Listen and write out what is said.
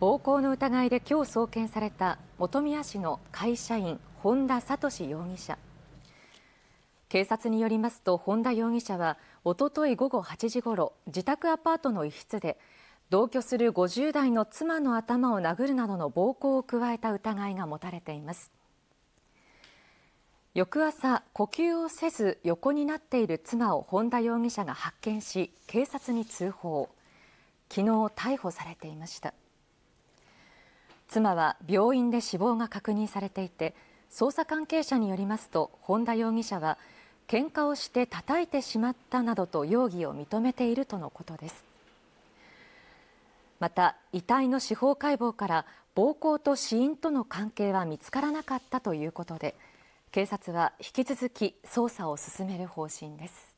暴行の疑いで今日送検された本宮市の会社員本田聡容疑者警察によりますと本田容疑者はおととい午後8時ごろ自宅アパートの一室で同居する50代の妻の頭を殴るなどの暴行を加えた疑いが持たれています翌朝呼吸をせず横になっている妻を本田容疑者が発見し警察に通報昨日逮捕されていました妻は病院で死亡が確認されていて捜査関係者によりますと本田容疑者は喧嘩をして叩いてしまったなどと容疑を認めているとのことですまた遺体の司法解剖から暴行と死因との関係は見つからなかったということで警察は引き続き捜査を進める方針です